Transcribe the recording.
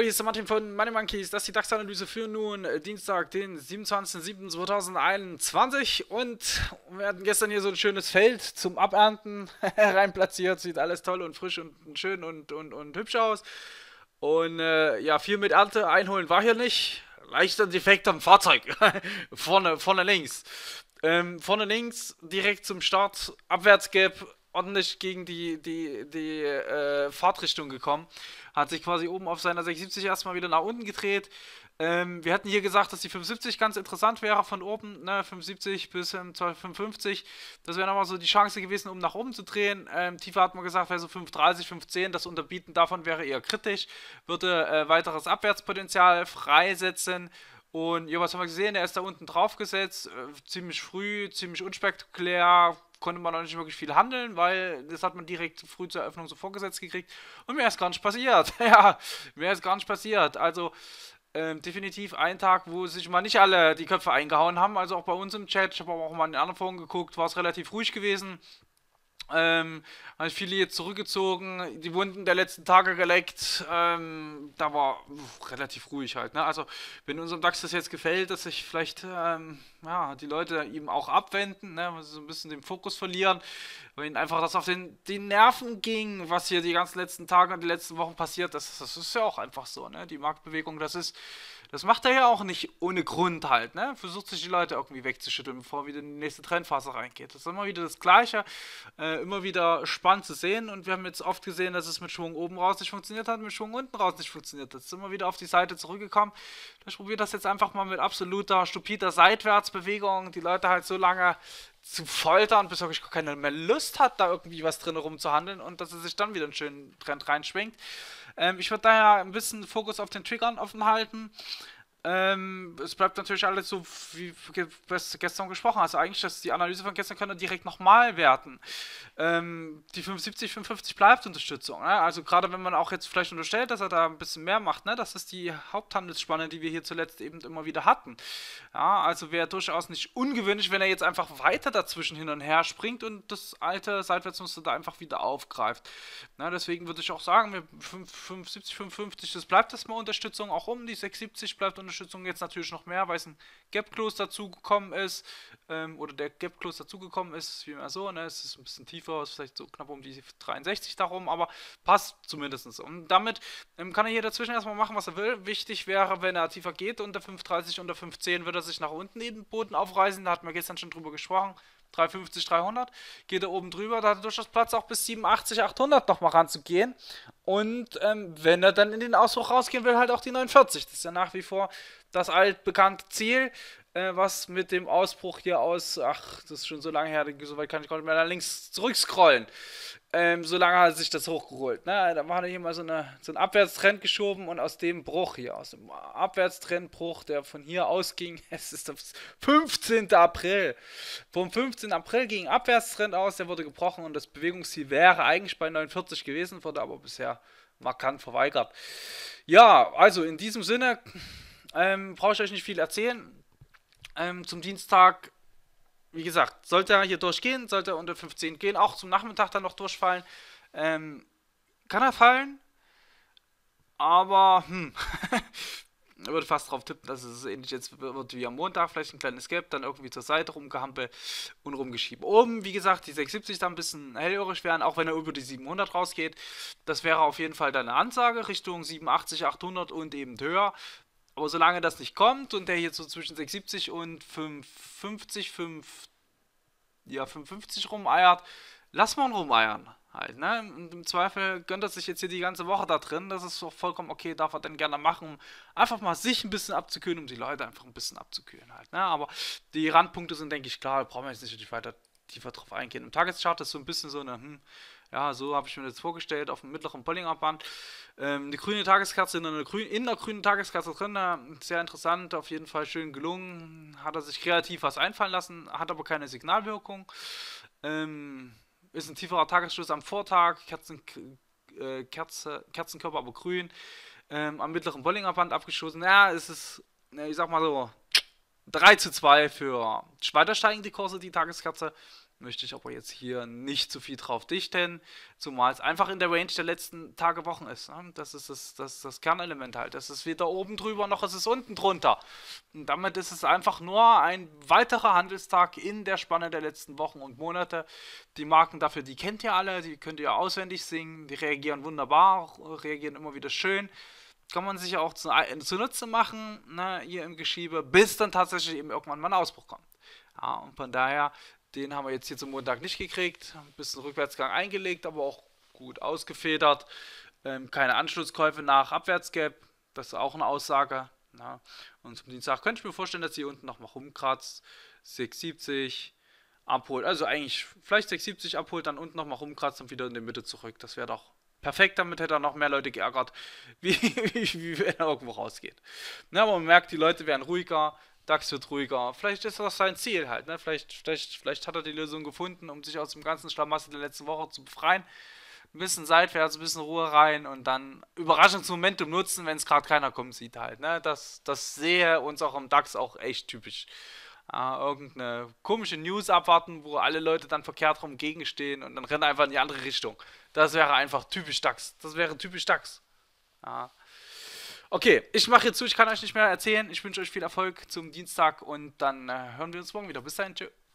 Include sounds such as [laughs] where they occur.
Hallo, hier ist der Martin von Money Monkeys. Das ist die DAX-Analyse für nun äh, Dienstag, den 27.07.2021. Und wir hatten gestern hier so ein schönes Feld zum Abernten [laughs] rein platziert. Sieht alles toll und frisch und schön und, und, und hübsch aus. Und äh, ja, viel mit Ernte einholen war hier nicht. Leichter Defekt am Fahrzeug. [laughs] vorne, vorne links. Ähm, vorne links direkt zum Start. Abwärtsgap ordentlich gegen die, die, die äh, Fahrtrichtung gekommen. Hat sich quasi oben auf seiner 670 erstmal wieder nach unten gedreht. Ähm, wir hatten hier gesagt, dass die 75 ganz interessant wäre von oben, ne, 75 bis ähm, 55. Das wäre nochmal so die Chance gewesen, um nach oben zu drehen. Ähm, tiefer hat man gesagt, wäre so 530, 510. Das Unterbieten davon wäre eher kritisch, würde äh, weiteres Abwärtspotenzial freisetzen. Und ja, was haben wir gesehen? Er ist da unten draufgesetzt, äh, ziemlich früh, ziemlich unspektakulär, konnte man auch nicht wirklich viel handeln, weil das hat man direkt früh zur Eröffnung so vorgesetzt gekriegt. Und mir ist gar nicht passiert. [laughs] ja, mir ist gar nicht passiert. Also ähm, definitiv ein Tag, wo sich mal nicht alle die Köpfe eingehauen haben. Also auch bei uns im Chat. Ich habe auch mal in den anderen Foren geguckt, war es relativ ruhig gewesen. Ähm, haben halt viele jetzt zurückgezogen, die Wunden der letzten Tage geleckt. Ähm, da war uff, relativ ruhig halt. Ne? Also, wenn unserem DAX das jetzt gefällt, dass sich vielleicht ähm, ja, die Leute ihm auch abwenden, ne? weil sie so ein bisschen den Fokus verlieren, weil ihnen einfach das auf den, den Nerven ging, was hier die ganzen letzten Tage und die letzten Wochen passiert Das, das ist ja auch einfach so. Ne? Die Marktbewegung, das ist das macht er ja auch nicht ohne Grund halt, ne? Versucht sich die Leute irgendwie wegzuschütteln, bevor wieder in die nächste Trendphase reingeht. Das ist immer wieder das Gleiche, äh, immer wieder spannend zu sehen und wir haben jetzt oft gesehen, dass es mit Schwung oben raus nicht funktioniert hat, mit Schwung unten raus nicht funktioniert hat. Jetzt sind wir wieder auf die Seite zurückgekommen. Ich probiere das jetzt einfach mal mit absoluter, stupider Seitwärtsbewegung, die Leute halt so lange zu foltern, bis wirklich gar keine mehr Lust hat, da irgendwie was drin rumzuhandeln und dass er sich dann wieder einen schönen Trend reinschwingt. Ähm, ich würde daher ein bisschen Fokus auf den Triggern offen halten. Ähm, es bleibt natürlich alles so, wie wir es gestern gesprochen hast. Eigentlich, dass die Analyse von gestern können wir direkt nochmal werten. Ähm, die 75, 55 bleibt Unterstützung. Ne? Also gerade wenn man auch jetzt vielleicht unterstellt, dass er da ein bisschen mehr macht, ne? das ist die Haupthandelsspanne, die wir hier zuletzt eben immer wieder hatten. Ja, also wäre durchaus nicht ungewöhnlich, wenn er jetzt einfach weiter dazwischen hin und her springt und das alte Seitwärtsmuster da einfach wieder aufgreift. Ne? Deswegen würde ich auch sagen, 5, 5, 70, 55, das bleibt erstmal Unterstützung, auch um die 670 bleibt Unterstützung. Unterstützung jetzt natürlich noch mehr, weil es ein Gap-Close dazugekommen ist. Ähm, oder der Gap-Close dazugekommen ist, wie immer so. Ne? Es ist ein bisschen tiefer, es ist vielleicht so knapp um die 63 darum, aber passt zumindest. Und damit ähm, kann er hier dazwischen erstmal machen, was er will. Wichtig wäre, wenn er tiefer geht, unter 5,30, unter 5,10, wird er sich nach unten in den Boden aufreißen. Da hat man gestern schon drüber gesprochen. 350, 300, geht er oben drüber, da hat er durchaus Platz auch bis 87, 800 nochmal ranzugehen. Und ähm, wenn er dann in den Ausbruch rausgehen will, halt auch die 49. Das ist ja nach wie vor das altbekannte Ziel äh, was mit dem Ausbruch hier aus, ach, das ist schon so lange her, so weit kann ich gar nicht mehr da links zurückscrollen. Ähm, so lange hat er sich das hochgeholt. Ne? Da war hier mal so, eine, so ein Abwärtstrend geschoben und aus dem Bruch hier, aus dem Abwärtstrendbruch, der von hier ausging, [laughs] es ist das 15. April. Vom 15. April ging Abwärtstrend aus, der wurde gebrochen und das Bewegungsziel wäre eigentlich bei 49 gewesen, wurde aber bisher markant verweigert. Ja, also in diesem Sinne ähm, brauche ich euch nicht viel erzählen. Ähm, zum Dienstag, wie gesagt, sollte er hier durchgehen, sollte er unter 15 gehen, auch zum Nachmittag dann noch durchfallen. Ähm, kann er fallen, aber hm. ich [laughs] würde fast darauf tippen, dass es ähnlich jetzt wird wie am Montag. Vielleicht ein kleines Gap, dann irgendwie zur Seite rumgehampelt und rumgeschieben. Oben, wie gesagt, die 670 da ein bisschen hellhörig werden, auch wenn er über die 700 rausgeht. Das wäre auf jeden Fall dann eine Ansage Richtung 87, 800 und eben höher. Aber solange das nicht kommt und der hier so zwischen 6,70 und 5,50, 5, ja, 5,50 rumeiert, lass mal rumeiern. Halt, ne? Und im Zweifel gönnt er sich jetzt hier die ganze Woche da drin. Das ist doch vollkommen okay, darf er dann gerne machen, um einfach mal sich ein bisschen abzukühlen, um die Leute einfach ein bisschen abzukühlen halt. Ne? Aber die Randpunkte sind, denke ich, klar, da brauchen wir jetzt nicht weiter tiefer drauf eingehen. Im Tageschart ist so ein bisschen so eine, hm, ja, so habe ich mir das vorgestellt auf dem mittleren Pollingabband. Ähm, die grüne Tageskerze in der, grün, in der grünen Tageskerze drin, sehr interessant, auf jeden Fall schön gelungen. Hat er sich kreativ was einfallen lassen, hat aber keine Signalwirkung. Ähm, ist ein tieferer Tagesschluss am Vortag, Kerzen, äh, Kerze, Kerzenkörper aber grün. Ähm, am mittleren Bollingerband abgeschossen. Ja, es ist, ich sag mal so, 3 zu 2 für weiter steigende Kurse, die Tageskerze. Möchte ich aber jetzt hier nicht zu viel drauf dichten, zumal es einfach in der Range der letzten Tage, Wochen ist. Ne? Das ist das, das, das Kernelement halt. Das ist weder oben drüber noch ist es unten drunter. Und damit ist es einfach nur ein weiterer Handelstag in der Spanne der letzten Wochen und Monate. Die Marken dafür, die kennt ihr alle, die könnt ihr auswendig singen, die reagieren wunderbar, reagieren immer wieder schön kann man sich auch zu, äh, zunutze machen, ne, hier im Geschiebe, bis dann tatsächlich eben irgendwann mal ein Ausbruch kommt. Ja, und von daher, den haben wir jetzt hier zum Montag nicht gekriegt. Ein bisschen Rückwärtsgang eingelegt, aber auch gut ausgefedert. Ähm, keine Anschlusskäufe nach Abwärtsgap, das ist auch eine Aussage. Ne? Und zum Dienstag könnte ich mir vorstellen, dass hier unten nochmal rumkratzt. 670 abholt, also eigentlich vielleicht 670 abholt, dann unten nochmal rumkratzt und wieder in die Mitte zurück. Das wäre doch Perfekt, damit hätte er noch mehr Leute geärgert, [laughs] wie, wie, wie wenn er irgendwo rausgeht. Ne, aber man merkt, die Leute werden ruhiger, DAX wird ruhiger. Vielleicht ist das sein Ziel halt. Ne? Vielleicht, vielleicht, vielleicht hat er die Lösung gefunden, um sich aus dem ganzen Schlamassel der letzten Woche zu befreien. Ein bisschen seitwärts, ein bisschen Ruhe rein und dann Überraschungsmomentum nutzen, wenn es gerade keiner kommt, sieht halt. Ne? Das, das sehe uns auch im DAX auch echt typisch äh, irgendeine komische News abwarten, wo alle Leute dann verkehrt rum gegenstehen und dann rennen einfach in die andere Richtung. Das wäre einfach typisch DAX. Das wäre typisch DAX. Ja. Okay, ich mache jetzt zu, ich kann euch nicht mehr erzählen. Ich wünsche euch viel Erfolg zum Dienstag und dann äh, hören wir uns morgen wieder. Bis dahin, tschüss.